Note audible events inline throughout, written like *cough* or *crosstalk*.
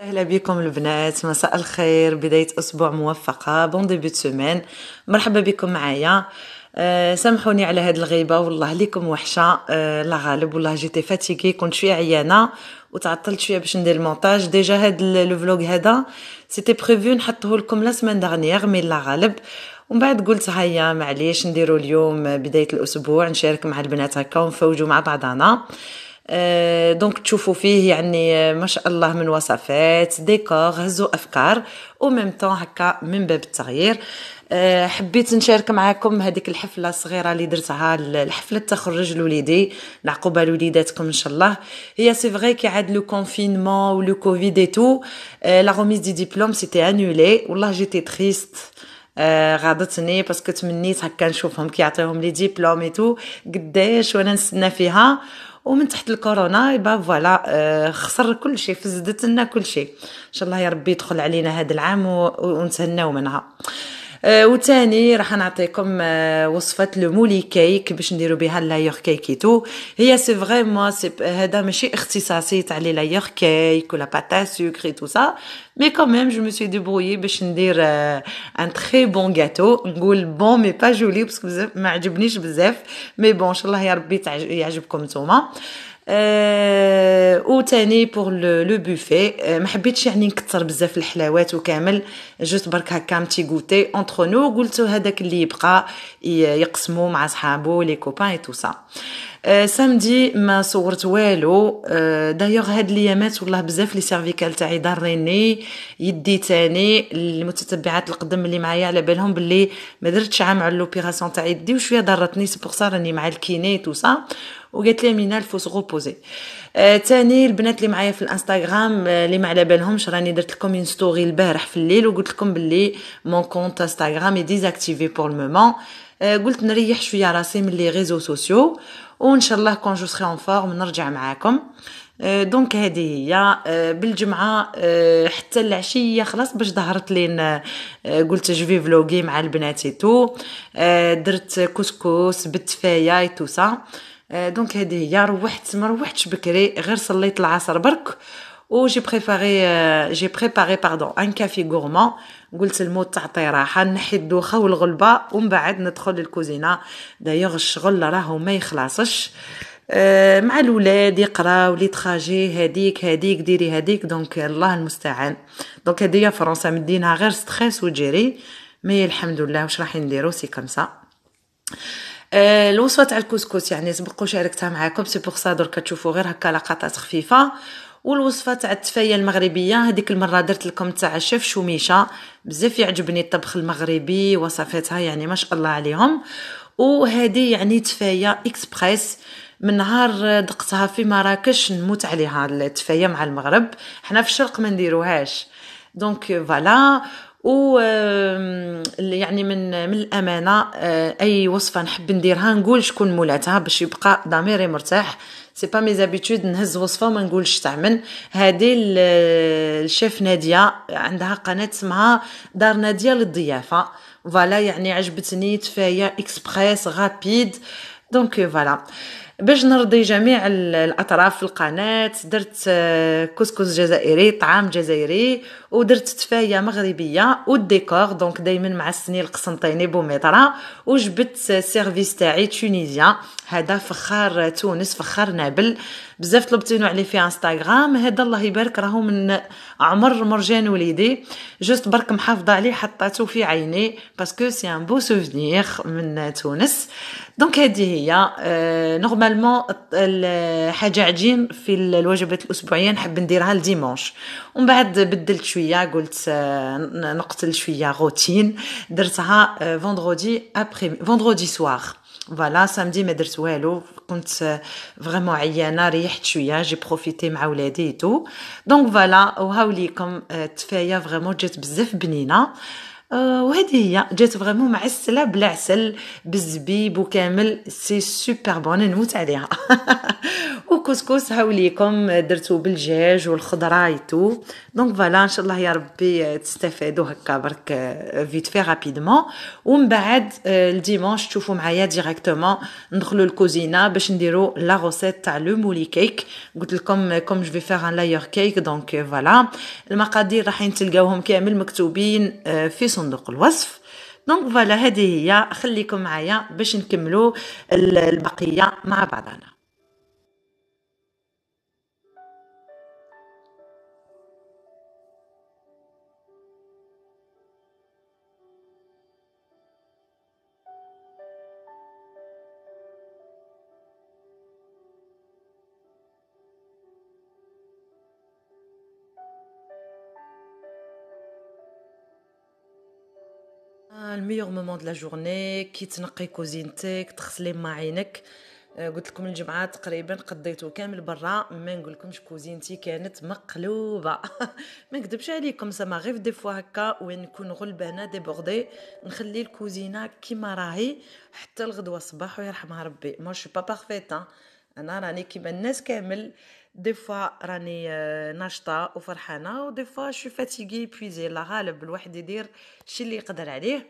اهلا بكم البنات مساء الخير بدايه اسبوع موفقه بون ديبي سيمين مرحبا بكم معايا أه سامحوني على هاد الغيبه والله ليكم وحشه أه لا غالب والله جيتي فاتيكي كنت شويه عيانه وتعطلت شويه باش ندير المونتاج ديجا هاد لو فلوغ هذا سيتي بريفيو نحطه لكم لا سيمين دغنيير مي لا غالب ومن بعد قلت هيا معليش نديرو اليوم بدايه الاسبوع نشارك مع البنات هكا ونفوجوا مع بعضنا أه آه، دونك تشوفوا فيه يعني آه، ما شاء الله من وصفات ديكور هزوا افكار وميم طون هكا من باب التغيير آه، حبيت نشارك معكم هذيك الحفله الصغيره اللي درتها الحفله تخرج لوليدي العقوبه لوليداتكم ان شاء الله هي سي فري كي عاد لو كونفينمون ولو كوفيد اي تو لا روميز دي ديبلوم سيتي انولي والله جيتي تريست غاضتني باسكو تمنيت هكا نشوفهم كيعطيوهم لي ديبلوم اي تو قداش وانا نستنى فيها ومن تحت الكورونا يبا فوالا آه، خسر كل شيء فزدت لنا كل شيء ان شاء الله يا ربي يدخل علينا هذا العام ونتهناو منها آه، وثاني راح نعطيكم آه، وصفه مولي كيك باش نديرو بها اللايور كيكيتو هي سي فريمون سي هذا ماشي اختصاصي تاع لي لايور كيك ولا باتا سوكري تو سا مي كوميم جو مي سوي ديبرويي باش ندير ان تري بون غاتو نقول بون مي با جولي باسكو بزاف ما عجبنيش بزاف مي بون ان شاء الله يا ربي يعجبكم نتوما آه، او تاني بور لو بوفي ما حبيتش يعني نكثر بزاف الحلاوات وكامل جوست برك هكا متي غوتي اونتر نو قلت هذاك اللي يبقى يقسمو مع صحابو لي كوبان اي تو سا سامدي ما صورت والو دايوغ آه، هاد ليامات والله بزاف لي سيرفيكال تاعي ضاريني يدي تاني المتتبعات القدم اللي معايا على بالهم باللي ما درتش عام على لوبيراسيون تاع يدي وشويه ضرتني سي بوغ سا راني مع الكيني تو سا وقالت لي منال فوس غوبوزي آه تاني البنات اللي معايا في الانستغرام آه، اللي ما على بالهمش راني درت لكم ان ستوري البارح في الليل وقلت لكم باللي مون كونت انستغرام اي ديزاكتيفي بور المومون آه قلت نريح شويه راسي من لي ريزو سوسيو وان شاء الله كون جو سري اون فورم نرجع معاكم دونك آه، هذه هي آه، بالجمعه حتى العشيه خلاص باش ظهرت لين قلت جوفي فلوغي مع البنات تو درت كسكس بالتفايا تو سا دونك هذه هي روحت ما روحتش بكري غير صليت العصر برك و جي بريباري جي بريباري باردون ان كافي غورمان قلت الموت تعطي راحه نحي الدوخه والغلبه ومن بعد ندخل للكوزينه دايوغ الشغل راهو ما يخلصش مع الولاد يقراو لي تراجي هذيك هذيك ديري هذيك دونك الله المستعان دونك هذه فرنسا مدينها غير ستريس وجيري مي الحمد لله واش راح نديرو سي كمسا الوصفه آه، تاع الكسكس يعني سبق شاركتها معاكم سي بوغ سا درك تشوفوا غير هكا لقطات خفيفه والوصفه تاع التفايه المغربيه هذيك المره درت لكم تاع الشيف شوميشه بزاف يعجبني الطبخ المغربي وصفاتها يعني ما شاء الله عليهم وهذه يعني تفايه اكسبريس من نهار دقتها في مراكش نموت عليها التفايه مع المغرب حنا في الشرق ما نديروهاش دونك فوالا و يعني من من الامانه آه، اي وصفه نحب نديرها نقول شكون مولاتها باش يبقى ضميري مرتاح سي با مي زابيتود نهز وصفه وما نقولش تاع من هذه آه، الشيف ناديه عندها قناه اسمها دار ناديه للضيافه فوالا يعني عجبتني تفايه اكسبريس رابيد دونك فوالا باش نرضي جميع الاطراف في القناه درت آه، كسكس جزائري طعام جزائري ودرت تفايه مغربيه والديكور دونك دائما مع السنين القسنطيني بوميطرا وجبت سيرفيس آه، تاعي تونيزيا هذا فخار تونس فخار نابل بزاف طلبتينو عليه في انستغرام هذا الله يبارك راهو من عمر مرجان وليدي جوست برك محافظه عليه حطاته في عيني باسكو سي ان بو سوفنير من تونس دونك هذه هي آه، نورمالمون حاجه عجين في الوجبات الاسبوعيه نحب نديرها لديمونش ومن بعد بدلت شويه قلت آه، نقتل شويه روتين درتها فوندرودي ابري فوندرودي سوار فوالا سامدي ما درت والو كنت فريمون عيانه ريحت شويه جي بروفيتي مع ولادي تو دونك فوالا وهاوليكم ليكم فريمون جات بزاف بنينه وهذه هي جات فريمون معسله بالعسل بالزبيب وكامل سي سوبر بون نموت عليها وكسكس هاوليكم درتو بالدجاج والخضرايتو دونك فوالا ان شاء الله يا ربي تستفادوا هكا برك فيت في رابيدمون ومن بعد آه، الديمانش تشوفوا معايا ديريكتومون ندخلوا الكوزينه باش نديروا لا روسيت تاع لو مولي كيك قلت لكم كوم جو في فيغ ان لاير كيك دونك فوالا المقادير راحين تلقاوهم كامل مكتوبين آه، في صندوق الوصف دونك فوالا هذه هي خليكم معايا باش نكملوا البقيه مع بعضنا ميور مومون دو لا جورني كي تنقي كوزينتك تغسلي ما عينك قلت لكم الجمعه تقريبا قضيته كامل برا ما لكمش كوزينتي كانت مقلوبه *laughs* ما نكذبش عليكم سما غير دي فوا هكا وين نكون غلبانه ديبوردي نخلي الكوزينه كيما راهي حتى الغدوه الصباح ويرحمها ربي مو شو با بارفيت انا راني كيما الناس كامل دي فوا راني آه، ناشطه وفرحانه ودي فوا شو فاتيغي بويزي لا غالب الواحد يدير الشي اللي يقدر عليه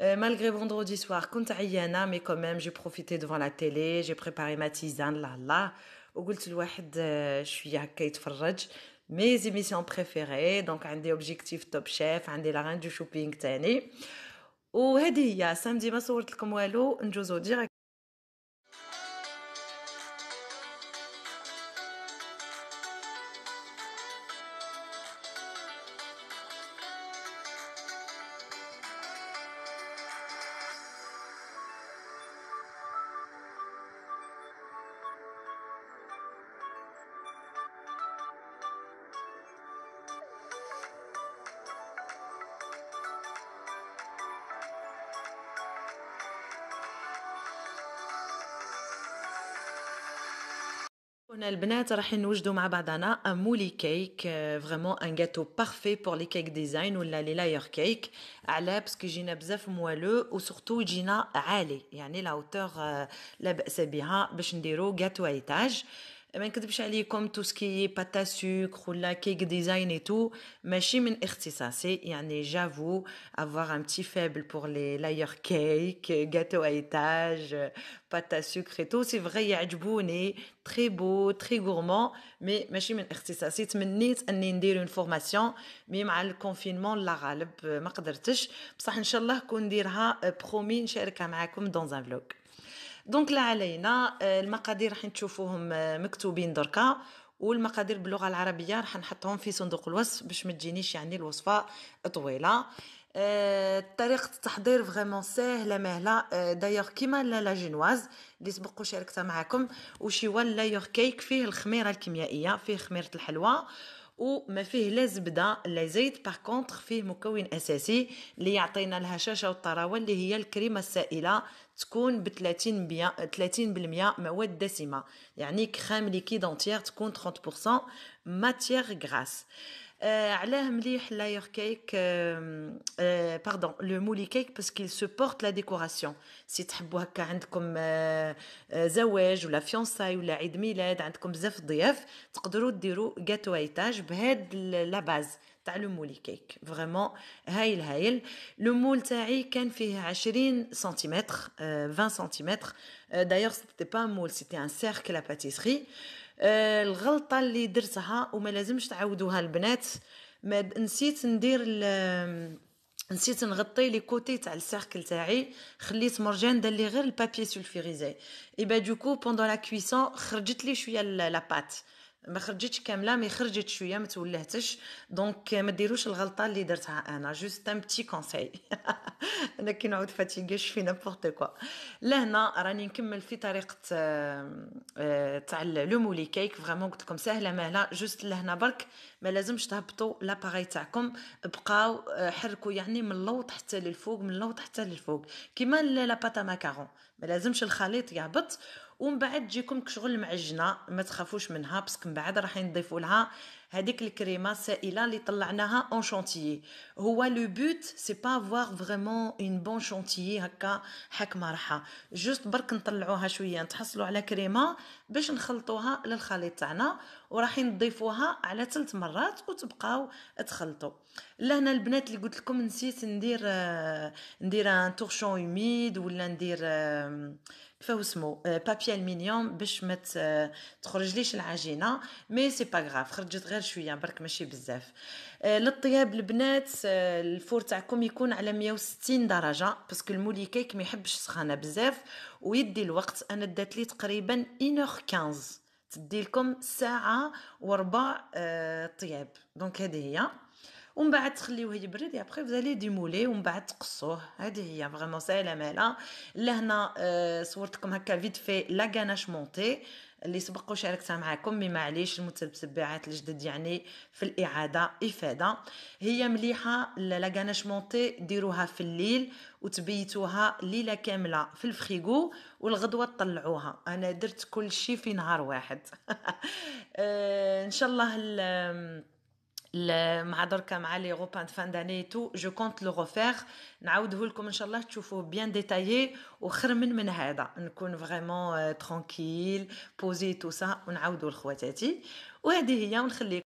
Euh, malgré vendredi soir, كنت عيانة mais quand même j'ai profité devant la télé, j'ai préparé ma tisane là là. Euh, je suis à Kate يتفرج mes émissions préférées donc des objectif top chef un la reine du shopping تاني Ou, هي samedi ma صورت لكم والو نجوزو direct. حنا البنات راح نوجدوا مع بعضنا ان مولي كيك فريمون ان غاتو بارفي بور لي كيك ديزاين ولا لي لاير كيك على باسكو جينا بزاف موالو وسورتو جينا عالي يعني لا هوتور لا باس بها باش نديرو غاتو ايتاج Mais quand vous cherchez comme tout ce qui est pâte à sucre ou la cake design et tout, mes chémins excitants c'est, il y en j'avoue avoir un petit faible pour les layer cake, gâteau à étage, pâte à sucre et tout. C'est vrai, il y a du très beau, très gourmand. Mais mes chémins excitants c'est, maintenant, on est une formation. Mais mal le confinement, la galb, pas. qu'arrêtes? B'sac, InshaAllah, je vous dirai promis, InshaAllah, comme dans un vlog. دونك لا علينا آه، المقادير راح تشوفوهم آه، مكتوبين دركا والمقادير باللغه العربيه راح نحطهم في صندوق الوصف باش ما تجينيش يعني الوصفه طويله أه طريقه التحضير فريمون ساهله مهله أه دايوغ كيما لا جينواز اللي سبق وشاركتها معكم وشي ولا يور كيك فيه الخميره الكيميائيه فيه خميره الحلوى وما فيه لا زبده لا زيت باغ كونتر فيه مكون اساسي اللي يعطينا الهشاشه والطراوه اللي هي الكريمه السائله تكون ب 30 بيا 30% مواد دسمه يعني كريم ليكيد انتيير تكون 30% ماتيير غراس Euh, euh, euh, pardon, le molly cake parce qu'il se porte la décoration. Si très beau quand, comme, ou la fiancée ou la fête cake, vraiment, high, high. Le moule, tu as 20 cm. D'ailleurs, n'était pas un moule, c'était un cercle à pâtisserie. آه، الغلطه اللي درتها وما لازمش تعاودوها البنات ما نسيت ندير نسيت نغطي لي كوتي تاع السيركل تاعي خليت مرجان دار لي غير البابي سولفيريزي اي با دوكو بوندون لا كويسون خرجت لي شويه لا بات ما خرجتش كامله مي خرجت شويه ما تولهتش دونك ما ديروش الغلطه اللي درتها انا جوست ان بتي كونساي انا كي نعود فاتيغي في نابورت كوا لهنا راني نكمل في طريقه آه، آه، تاع لو مولي كيك فريمون قلت لكم سهله مهله جوست لهنا برك ما لازمش تهبطوا لاباغي تاعكم بقاو آه، حركوا يعني من اللوط حتى للفوق من اللوط حتى للفوق كيما لا باتا ماكارون ما لازمش الخليط يهبط ومن بعد تجيكم كشغل معجنه ما تخافوش منها باسكو من بعد راح نضيفوا لها هذيك الكريمه السائله اللي طلعناها اون شونتيي هو لو بوت سي با فوار فريمون اون بون شونتيي هكا حكمه راحه جوست برك نطلعوها شويه نتحصلوا على كريمه باش نخلطوها للخليط تاعنا وراح نضيفوها على ثلاث مرات وتبقاو تخلطوا لهنا البنات اللي قلت لكم نسيت ندير ندير ان تورشون يميد ولا ندير فوسمو بابي المينيوم باش ما آه، تخرجليش العجينه مي سي با غراف خرجت غير شويه برك ماشي بزاف آه، للطياب البنات آه، الفور تاعكم يكون على 160 درجه باسكو المولي كيك ما يحبش سخانه بزاف ويدي الوقت انا دات لي تقريبا 1 15 تدي لكم ساعه وربع طياب دونك هذه هي ومن بعد تخليوه يبرد ابخي فزالي ديمولي ومن بعد تقصوه هذه هي فريمون ساهله مالا لهنا أه صورتكم هكا فيت في لا غاناش مونتي اللي سبق وشاركتها معكم مي معليش المتتبعات الجدد يعني في الاعاده افاده هي مليحه لا مونتي ديروها في الليل وتبيتوها ليله كامله في الفريغو والغدوه طلعوها انا درت كل شيء في نهار واحد *laughs* آه، ان شاء الله مع دركا مع لي غوبان فان داني تو جو كونت لو روفير نعاودوه لكم ان شاء الله تشوفوه بيان ديتايي وخير من من هذا نكون فريمون ترانكيل بوزي تو سا ونعاودو لخواتاتي وهذه هي ونخليكم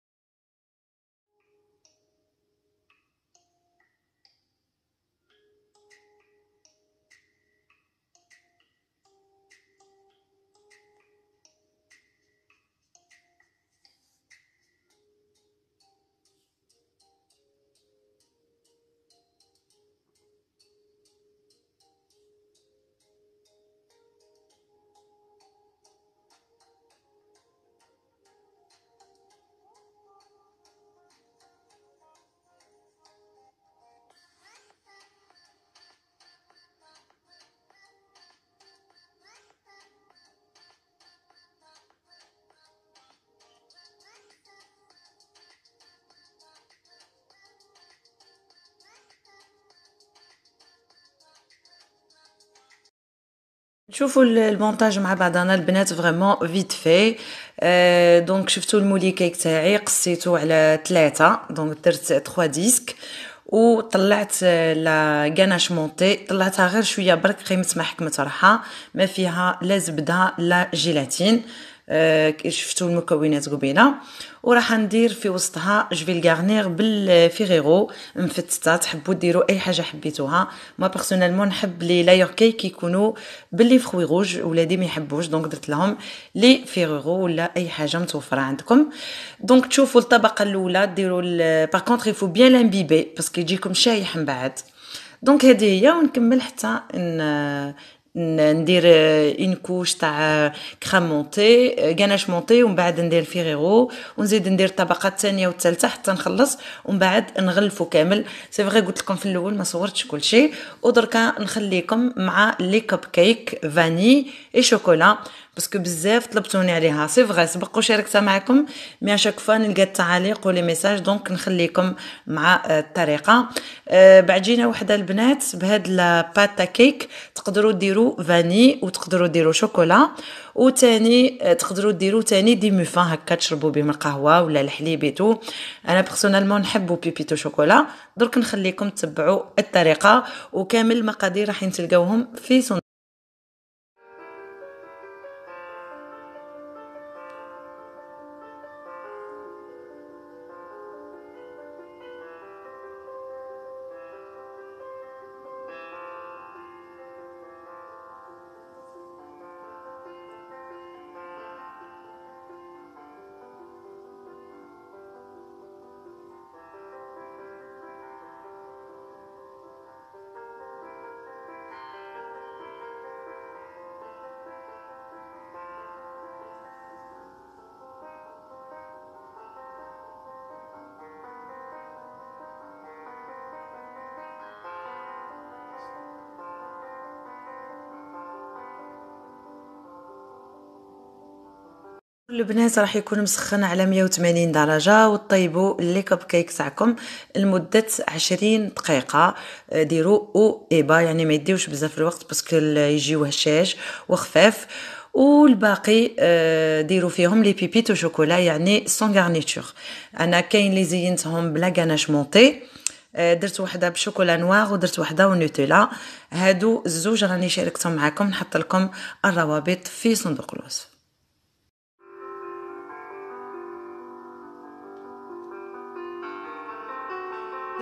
شوفوا المونتاج مع بعضنا البنات فريمون فيت في أه دونك شفتوا المولي كيك تاعي قصيتو على ثلاثة دونك درت 3 ديسك وطلعت آه، لا غاناش مونتي طلعتها غير شويه برك قيمت ما حكمت راحه ما فيها لا زبده لا جيلاتين آه، شفتوا المكونات قبيله وراح ندير في وسطها جفيل غارنير بالفيغيرو مفتته تحبوا ديروا اي حاجه حبيتوها ما بيرسونيلمون نحب لي لاير كيك يكونوا باللي فخوي روج ولادي ما يحبوش دونك درت لهم لي فيغيرو ولا اي حاجه متوفره عندكم دونك تشوفوا الطبقه الاولى ديروا باغ كونطخ يفو بيان لامبيبي باسكو يجيكم شايح من بعد دونك هذه هي ونكمل حتى ندير اون آه، كوش تاع كريم مونتي كناش مونتي ومن بعد ندير فيغيرو ونزيد ندير الطبقه الثانيه والثالثه حتى نخلص ومن بعد نغلفو كامل سي فري قلت لكم في الاول ما صورتش كل شيء ودركا نخليكم مع لي كوب كيك فاني اي شوكولا باسكو بزاف طلبتوني عليها سي فغي سبق وشاركتها معكم مي اشاك فوا نلقى التعاليق ولي ميساج دونك نخليكم مع آه، الطريقه أه جينا وحده البنات بهاد الباتا كيك تقدروا ديروا فاني وتقدروا ديروا شوكولا وتاني آه، تقدروا ديروا تاني دي موفان هكا تشربوا بهم القهوه ولا تو انا بيرسونالمون نحبو بيبيتو شوكولا درك نخليكم تتبعوا الطريقه وكامل المقادير راح تلقاوهم في صندوق البنات راح يكون مسخن على 180 درجة وطيبوا لي كب كيك تاعكم لمدة 20 دقيقة آه، ديروا او ايبا يعني ما يديوش بزاف الوقت باسكو يجيو هشاش وخفاف والباقي آه، ديروا فيهم لي بيبيت وشوكولا يعني سون غارنيتور انا كاين لي زينتهم بلا غاناش آه، مونتي درت وحده بشوكولا نوار ودرت وحده ونوتيلا هادو الزوج راني شاركتهم معكم نحط لكم الروابط في صندوق الوصف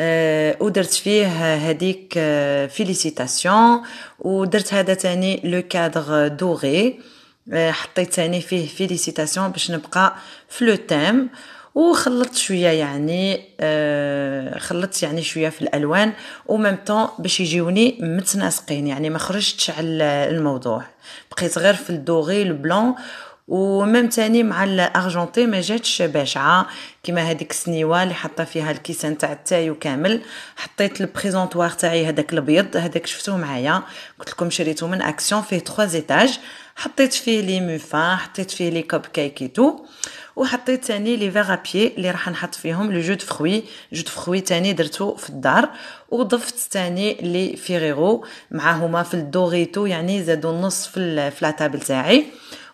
آه، ودرت فيه هذيك آه، فيليسيتاسيون ودرت هذا تاني لو كادر دوغي آه، حطيت تاني فيه فيليسيتاسيون باش نبقى فلو تيم وخلطت شويه يعني خلطت يعني شويه في الالوان وميم طون باش يجيوني متناسقين يعني ما خرجتش على الموضوع بقيت غير في الدوغي البلون ومام تاني مع الارجنتي ما جاتش باشعه كيما هذيك السنيوه اللي حاطه فيها الكيسان تاع التايو كامل حطيت البريزونطوار تاعي هذاك الابيض هذاك شفتوه معايا قلت لكم شريته من اكسيون فيه 3 ايتاج حطيت فيه لي موفا حطيت فيه لي كوب تو وحطيت تاني لي فيغابيي اللي راح نحط فيهم لو جو دو فخوي جو دو فخوي تاني درتو في الدار وضفت تاني لي فيغيرو معاهما في الدوغيتو يعني زادو نص في الفلاتابل تاعي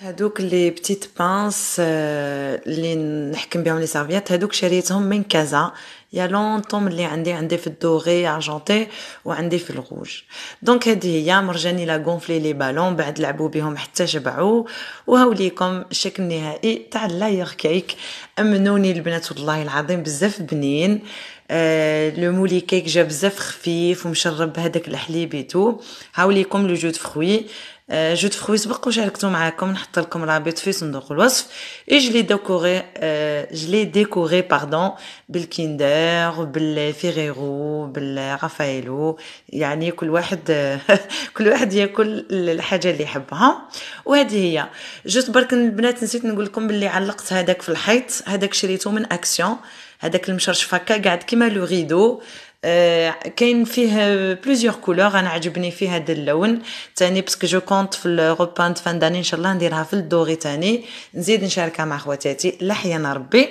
هادوك لي بتيت بانس اللي آه، نحكم بهم لي سيرفيات هادوك شريتهم من كازا يا لونطوم اللي عندي عندي في الدوغي ارجونتي وعندي في الغوج دونك هذه هي مرجاني لا غونفلي لي بالون بعد لعبوا بهم حتى شبعوا وهاوليكم الشكل النهائي تاع اللايغ كيك امنوني البنات والله العظيم بزاف بنين أه لو مولي كيك جا بزاف خفيف ومشرب هذاك الحليب ايتو هاوليكم لو جو فخوي جوت فخوي سبق وشاركته معاكم نحط لكم رابط في صندوق الوصف اي جلي ديكوري جلي ديكوري باردون بالكيندر بالفيغيرو بالرافائيلو يعني كل واحد *laughs* كل واحد ياكل الحاجه اللي يحبها وهذه هي جوست برك البنات نسيت نقول لكم باللي علقت هذاك في الحيط هذاك شريته من اكسيون هذاك المشرشف هكا قاعد كيما لو غيدو آه، كاين فيه بلوزيور كولور انا عجبني فيه هذا اللون تاني باسكو جو كونت في الروبانت فان داني ان شاء الله نديرها في الدوغي تاني نزيد نشاركها مع خواتاتي لحيانا ربي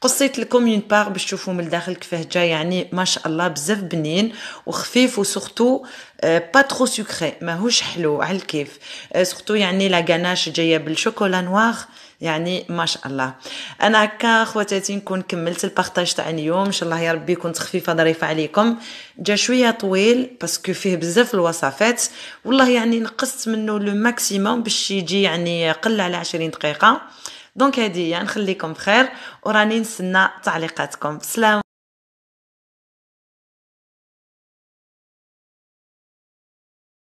قصيت لكم اون باغ باش تشوفوا من الداخل كيفاه جا يعني ما شاء الله بزاف بنين وخفيف وسورتو با ترو سكري ماهوش حلو على الكيف سورتو آه، يعني لا كاناش جايه بالشوكولا نوار يعني ما شاء الله انا هكا خواتاتي نكون كملت البارطاج تاع اليوم ان شاء الله يا ربي يكون تخفيفه ظريفه عليكم جا شويه طويل باسكو فيه بزاف الوصفات والله يعني نقصت منه لو ماكسيموم باش يجي يعني قل على 20 دقيقه دونك هذه نخليكم بخير وراني نستنى تعليقاتكم سلام